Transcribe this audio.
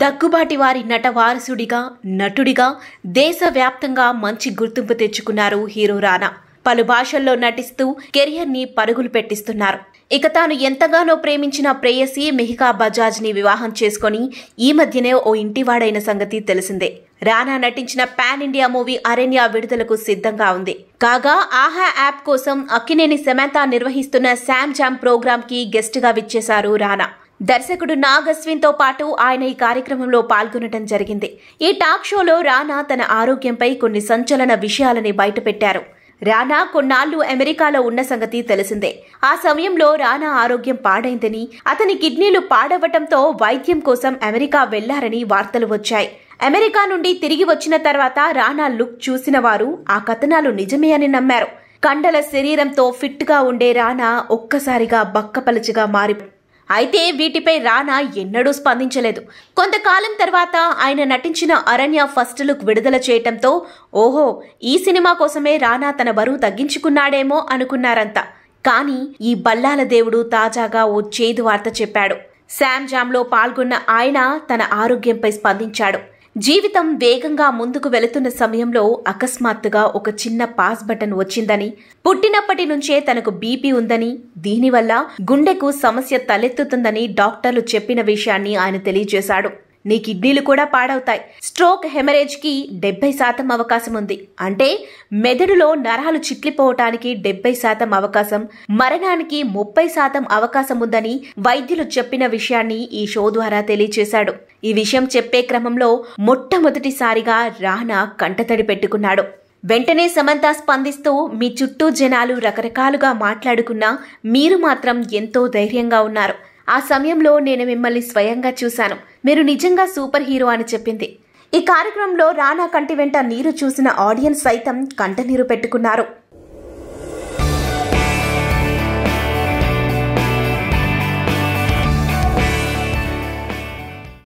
దగ్గుబాటి వారి నట వారసుడిగా నటుడిగా దేశవ్యాప్తంగా మంచి గుర్తింపు తెచ్చుకున్నారు హీరో రానా పలు భాషల్లో నటిస్తూ కెరియర్ని పరుగులు పెట్టిస్తున్నారు ఇక తాను ఎంతగానో ప్రేమించిన ప్రేయసి మెహికా బజాజ్ని వివాహం చేసుకొని ఈ మధ్యనే ఓ ఇంటివాడైన సంగతి తెలిసిందే రానా నటించిన పాన్ ఇండియా మూవీ అరణ్య విడుదలకు సిద్ధంగా ఉంది కాగా ఆహా యాప్ కోసం అక్కినేని సెమంత నిర్వహిస్తున్న శామ్ జామ్ ప్రోగ్రామ్ కి గెస్ట్ గా విచ్చేశారు రానా దర్శకుడు నాగస్విన్తో పాటు ఆయన ఈ కార్యక్రమంలో పాల్గొనడం జరిగింది ఈ టాక్ షోలో రానా తన ఆరోగ్యంపై కొన్ని సంచలన విషయాలని బయటపెట్టారు రానా కొన్నాళ్లు అమెరికాలో ఉన్న సంగతి తెలిసిందే ఆ సమయంలో రానా ఆరోగ్యం పాడైందని అతని కిడ్నీలు పాడవటంతో వైద్యం కోసం అమెరికా వెళ్లారని వార్తలు వచ్చాయి అమెరికా నుండి తిరిగి వచ్చిన తర్వాత రానా లుక్ చూసిన వారు ఆ కథనాలు నిజమే అని నమ్మారు కండల శరీరంతో ఫిట్గా ఉండే రానా ఒక్కసారిగా బక్కపలచగా మారి అయితే వీటిపై రానా ఎన్నడూ స్పందించలేదు కొంతకాలం తర్వాత ఆయన నటించిన అరణ్య ఫస్ట్ లుక్ విడుదల చేయటంతో ఓహో ఈ సినిమా కోసమే రానా తన బరువు తగ్గించుకున్నాడేమో అనుకున్నారంతా కానీ ఈ బల్లాల దేవుడు తాజాగా ఓ చేదు వార్త చెప్పాడు శామ్ జామ్లో పాల్గొన్న ఆయన తన ఆరోగ్యంపై స్పందించాడు జీవితం వేగంగా ముందుకు వెళుతున్న సమయంలో అకస్మాత్తుగా ఒక చిన్న పాస్ బటన్ వచ్చిందని పుట్టినప్పటి నుంచే తనకు బీపీ ఉందని దీనివల్ల గుండెకు సమస్య తలెత్తుతుందని డాక్టర్లు చెప్పిన విషయాన్ని ఆయన తెలియజేశాడు నీ కిడ్నీలు కూడా పాడవుతాయి స్ట్రోక్ హెమరేజ్కి డెబ్బై శాతం అవకాశం ఉంది అంటే మెదడులో నరాలు చిట్లిపోవటానికి డెబ్బై శాతం అవకాశం మరణానికి ముప్పై శాతం అవకాశం ఉందని వైద్యులు చెప్పిన విషయాన్ని ఈ షో ద్వారా తెలియచేశాడు ఈ విషయం చెప్పే క్రమంలో మొట్టమొదటిసారిగా రానా కంటతడి పెట్టుకున్నాడు వెంటనే సమంత స్పందిస్తూ మీ చుట్టూ జనాలు రకరకాలుగా మాట్లాడుకున్నా మీరు మాత్రం ఎంతో ధైర్యంగా ఉన్నారు ఆ సమయంలో నేను మిమ్మల్ని స్వయంగా చూశాను మీరు నిజంగా సూపర్ హీరో అని చెప్పింది ఈ కార్యక్రమంలో రానా కంటి వెంట నీరు చూసిన ఆడియన్స్ సైతం కంటనీరు పెట్టుకున్నారు